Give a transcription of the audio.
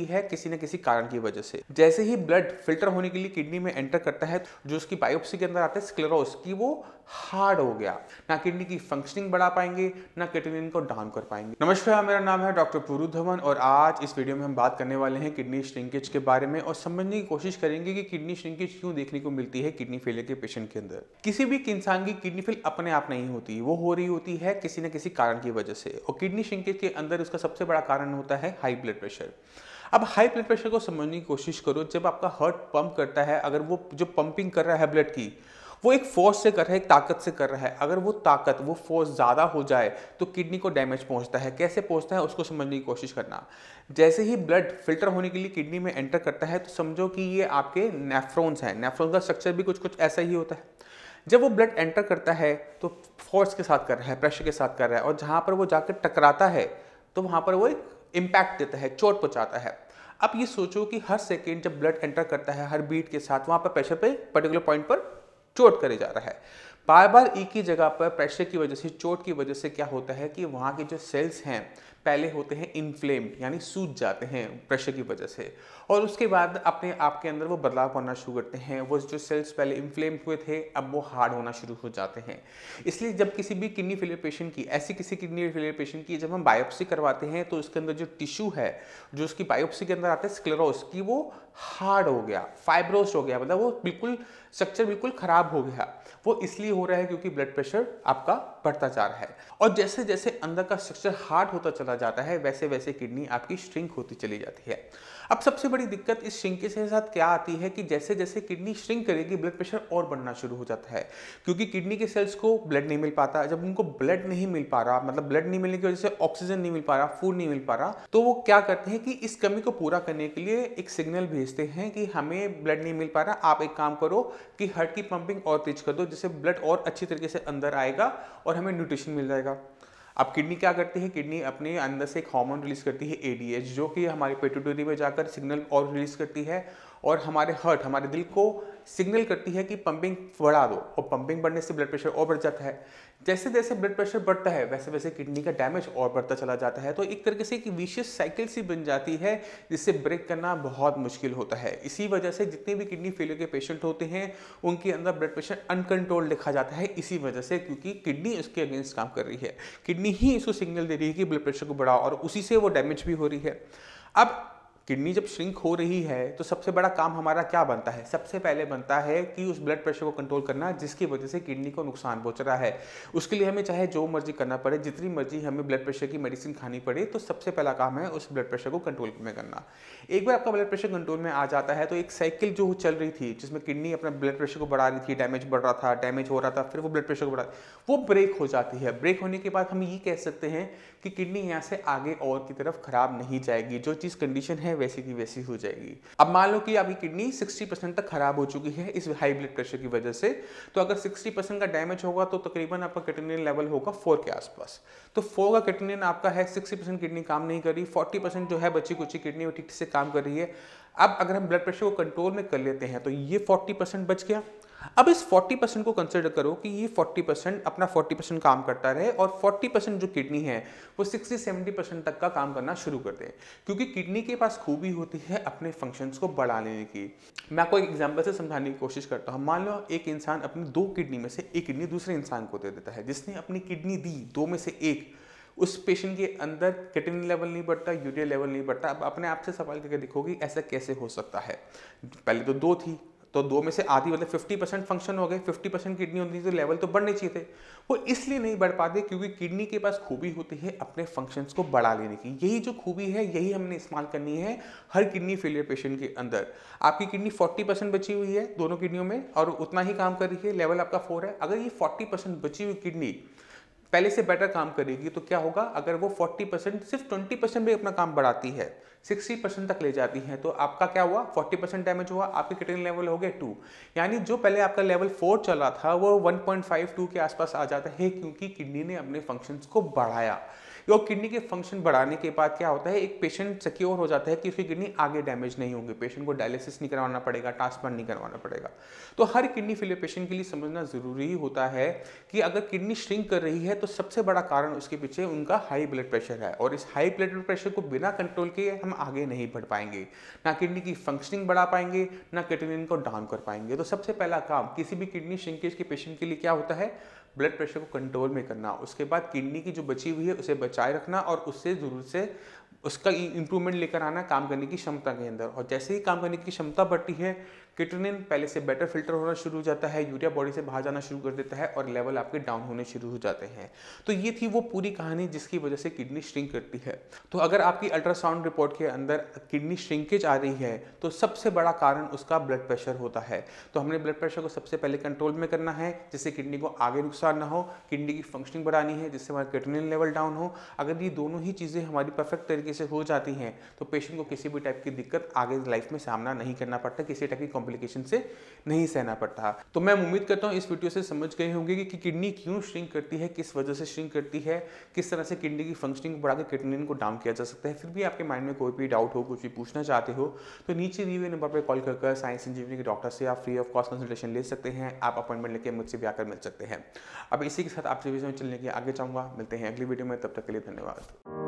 होती है किसी न किसी कारण की वजह से जैसे ही ब्लड फिल्टर होने के लिए किडनी में एंटर करता है जो उसकी बायोप्सी के अंदर आता है स्क्लेरोस की वो हार्ड हो गया ना किडनी की फंक्शनिंग बढ़ा पाएंगे ना किडनी को डाउन कर पाएंगे नमस्कार मेरा नाम है डॉक्टर पुरु धवन और आज इस वीडियो में हम बात करने वाले हैं किडनी श्रिंकेज के बारे में और समझने की कोशिश करेंगे कि किडनी श्रिंकेज क्यों देखने को मिलती है किडनी फेलियर के पेशेंट के अंदर किसी भी इंसान की किडनी फेल अपने आप नहीं होती वो हो रही होती है किसी न किसी कारण की वजह से और किडनी श्रिंकेज के अंदर उसका सबसे बड़ा कारण होता है हाई ब्लड प्रेशर अब हाई ब्लड प्रेशर को समझने की कोशिश करो जब आपका हार्ट पंप करता है अगर वो जो पंपिंग कर रहा है ब्लड की वो एक फोर्स से कर रहा है एक ताकत से कर रहा है अगर वो ताकत वो फोर्स ज़्यादा हो जाए तो किडनी को डैमेज पहुँचता है कैसे पहुँचता है उसको समझने की कोशिश करना जैसे ही ब्लड फिल्टर होने के लिए किडनी में एंटर करता है तो समझो कि ये आपके नेफ्रोन्स हैं नेफ्रोन्स का स्ट्रक्चर भी कुछ कुछ ऐसा ही होता है जब वो ब्लड एंटर करता है तो फोर्स के साथ कर रहा है प्रेशर के साथ कर रहा है और जहाँ पर वो जाकर टकराता है तो वहाँ पर वो एक इम्पैक्ट देता है चोट पहुँचाता है अब ये सोचो कि हर सेकेंड जब ब्लड एंटर करता है हर बीट के साथ वहाँ पर प्रेशर पे पर्टिकुलर पॉइंट पर चोट करे जा रहा है बार बार ई की जगह पर प्रेशर की वजह से चोट की वजह से क्या होता है कि वहाँ के जो सेल्स हैं पहले होते हैं इन्फ्लेम्ड यानी सूज जाते हैं प्रेशर की वजह से और उसके बाद अपने आप के अंदर वो बदलाव करना शुरू करते हैं वो जो सेल्स पहले इन्फ्लेम्ड हुए थे अब वो हार्ड होना शुरू हो जाते हैं इसलिए जब किसी भी किडनी फेलियर पेशेंट की ऐसी किसी किडनी फेलियर पेशेंट की जब हम बायोप्सी करवाते हैं तो उसके अंदर जो टिश्यू है जो उसकी बायोप्सी के अंदर आता है स्क्लेरोस की वो हार्ड हो गया फाइब्रोस्ट हो गया मतलब वो बिल्कुल स्ट्रक्चर बिल्कुल खराब हो गया वो इसलिए हो रहा है क्योंकि ब्लड प्रेशर आपका बढ़ता जा रहा है और जैसे जैसे अंदर का स्ट्रक्चर हार्ड होता चला जाता है वैसे वैसे किडनी आपकी श्रिंक होती चली जाती है अब सबसे बड़ी दिक्कत इस श्रिंकेज के साथ क्या आती है कि जैसे जैसे किडनी श्रिंक करेगी ब्लड प्रेशर और बढ़ना शुरू हो जाता है क्योंकि किडनी के सेल्स को ब्लड नहीं मिल पाता जब उनको ब्लड नहीं मिल पा रहा मतलब ब्लड नहीं मिलने की वजह से ऑक्सीजन नहीं मिल पा रहा फूड नहीं मिल पा रहा तो वो क्या करते हैं कि इस कमी को पूरा करने के लिए एक सिग्नल भेजते हैं कि हमें ब्लड नहीं मिल पा रहा आप एक काम करो कि हर्ट की पंपिंग और तेज कर दो जिससे ब्लड और अच्छी तरीके से अंदर आएगा और हमें न्यूट्रिशन मिल जाएगा अब किडनी क्या करती है किडनी अपने अंदर से एक हार्मोन रिलीज करती है एडीएच जो कि हमारे पेटोटरी में जाकर सिग्नल और रिलीज करती है और हमारे हर्ट हमारे दिल को सिग्नल करती है कि पंपिंग बढ़ा दो और पंपिंग बढ़ने से ब्लड प्रेशर और बढ़ जाता है जैसे जैसे ब्लड प्रेशर बढ़ता है वैसे वैसे किडनी का डैमेज और बढ़ता चला जाता है तो एक तरीके से एक विशेष साइकिल सी बन जाती है जिससे ब्रेक करना बहुत मुश्किल होता है इसी वजह से जितने भी किडनी फेलियर के पेशेंट होते हैं उनके अंदर ब्लड प्रेशर अनकंट्रोल लिखा जाता है इसी वजह से क्योंकि किडनी उसके अगेंस्ट काम कर रही है किडनी ही इसको सिग्नल दे रही है कि ब्लड प्रेशर को बढ़ाओ और उसी से वो डैमेज भी हो रही है अब किडनी जब श्रिंक हो रही है तो सबसे बड़ा काम हमारा क्या बनता है सबसे पहले बनता है कि उस ब्लड प्रेशर को कंट्रोल करना जिसकी वजह से किडनी को नुकसान पहुंच रहा है उसके लिए हमें चाहे जो मर्जी करना पड़े जितनी मर्जी हमें ब्लड प्रेशर की मेडिसिन खानी पड़े तो सबसे पहला काम है उस ब्लड प्रेशर को कंट्रोल में करना एक बार आपका ब्लड प्रेशर कंट्रोल में आ जाता है तो एक साइकिल जो चल रही थी जिसमें किडनी अपना ब्लड प्रेशर को बढ़ा रही थी डैमेज बढ़ रहा था डैमेज हो रहा था फिर वो ब्लड प्रेशर को बढ़ा वो ब्रेक हो जाती है ब्रेक होने के बाद हम ये कह सकते हैं कि किडनी यहाँ से आगे और की तरफ खराब नहीं जाएगी जो चीज़ कंडीशन है वैसी की वैसी हो जाएगी अब मान लो कि आपकी किडनी 60 परसेंट तक खराब हो चुकी है इस हाई ब्लड प्रेशर की वजह से तो अगर 60 परसेंट का डैमेज होगा तो तकरीबन आपका किडनी लेवल होगा फोर के आसपास तो फोर का किडनी आपका है सिक्सटी किडनी काम नहीं कर रही फोर्टी जो है बची कुची किडनी वो ठीक से काम कर रही है अब अगर हम ब्लड प्रेशर को कंट्रोल में कर लेते हैं तो ये फोर्टी परसेंट बच गया अब इस 40 परसेंट को कंसिडर करो कि ये 40 परसेंट अपना 40 परसेंट काम करता रहे और 40 परसेंट जो किडनी है वो 60-70 परसेंट तक का काम करना शुरू कर दे क्योंकि किडनी के पास खूबी होती है अपने फंक्शंस को बढ़ा लेने की मैं आपको एक एग्जाम्पल से समझाने की कोशिश करता हूँ मान लो एक इंसान अपनी दो किडनी में से एक किडनी दूसरे इंसान को दे देता है जिसने अपनी किडनी दी दो में से एक उस पेशेंट के अंदर किडनी लेवल नहीं बढ़ता यूरिया लेवल नहीं बढ़ता अब अपने आप से सवाल करके देखो कि ऐसा कैसे हो सकता है पहले तो दो थी तो दो में से आधी मतलब 50 परसेंट फंक्शन हो गए 50 परसेंट किडनी होती थी तो लेवल तो बढ़ने चाहिए थे वो इसलिए नहीं बढ़ पाते क्योंकि किडनी के पास खूबी होती है अपने फंक्शंस को बढ़ा लेने की यही जो खूबी है यही हमने इस्तेमाल करनी है हर किडनी फेलियर पेशेंट के अंदर आपकी किडनी फोर्टी बची हुई है दोनों किडनियों में और उतना ही काम कर रही है लेवल आपका फोर है अगर ये फोर्टी बची हुई किडनी पहले से बेटर काम करेगी तो क्या होगा अगर वो 40 परसेंट सिर्फ 20 परसेंट भी अपना काम बढ़ाती है 60 परसेंट तक ले जाती है तो आपका क्या हुआ 40 परसेंट डैमेज हुआ आपके क्रिटिकल लेवल हो गए टू यानी जो पहले आपका लेवल फोर चला था वो 1.52 के आसपास आ जाता है क्योंकि किडनी ने अपने फंक्शंस को बढ़ाया और किडनी के फंक्शन बढ़ाने के बाद क्या होता है एक पेशेंट सिक्योर हो जाता है कि उसकी किडनी आगे डैमेज नहीं होगी पेशेंट को डायलिसिस नहीं करवाना पड़ेगा ट्रांसप्लांट नहीं करवाना पड़ेगा तो हर किडनी फेलियर पेशेंट के लिए समझना ज़रूरी होता है कि अगर किडनी श्रिंक कर रही है तो सबसे बड़ा कारण उसके पीछे उनका हाई ब्लड प्रेशर है और इस हाई ब्लड प्रेशर को बिना कंट्रोल किए हम आगे नहीं बढ़ पाएंगे ना किडनी की फंक्शनिंग बढ़ा पाएंगे ना किडनी को डाउन कर पाएंगे तो सबसे पहला काम किसी भी किडनी श्रिंकेज के पेशेंट के लिए क्या होता है ब्लड प्रेशर को कंट्रोल में करना उसके बाद किडनी की जो बची हुई है उसे बचाए रखना और उससे ज़रूर से उसका इम्प्रूवमेंट लेकर आना काम करने की क्षमता के अंदर और जैसे ही काम करने की क्षमता बढ़ती है किटनिन पहले से बेटर फिल्टर होना शुरू हो जाता है यूरिया बॉडी से बाहर जाना शुरू कर देता है और लेवल आपके डाउन होने शुरू हो जाते हैं तो ये थी वो पूरी कहानी जिसकी वजह से किडनी श्रिंक करती है तो अगर आपकी अल्ट्रासाउंड रिपोर्ट के अंदर किडनी श्रिंकेज आ रही है तो सबसे बड़ा कारण उसका ब्लड प्रेशर होता है तो हमने ब्लड प्रेशर को सबसे पहले कंट्रोल में करना है जिससे किडनी को आगे नुकसान ना हो किडनी की फंक्शनिंग बढ़ानी है जिससे हमारा किटनिन लेवल डाउन हो अगर ये दोनों ही चीज़ें हमारी परफेक्ट तरीके से हो जाती हैं तो पेशेंट को किसी भी टाइप की दिक्कत आगे लाइफ में सामना नहीं करना पड़ता किसी टाइप की कॉम्प्लिकेशन से नहीं सहना पड़ता तो मैं उम्मीद करता हूँ इस वीडियो से समझ गए होंगे कि, किडनी क्यों श्रिंक करती है किस वजह से श्रिंक करती है किस तरह से किडनी की फंक्शनिंग को बढ़ाकर किडनी को डाउन किया जा सकता है फिर भी आपके माइंड में कोई भी डाउट हो कुछ भी पूछना चाहते हो तो नीचे दिए हुए नंबर पर कॉल कर साइंस इंजीनियरिंग के डॉक्टर से आप फ्री ऑफ कॉस्ट कंसल्टेशन ले सकते हैं आप अपॉइंटमेंट लेकर मुझसे भी आकर मिल सकते हैं अब इसी के साथ आपसे भी चलने के आगे चाहूंगा मिलते हैं अगली वीडियो में तब तक के लिए धन्यवाद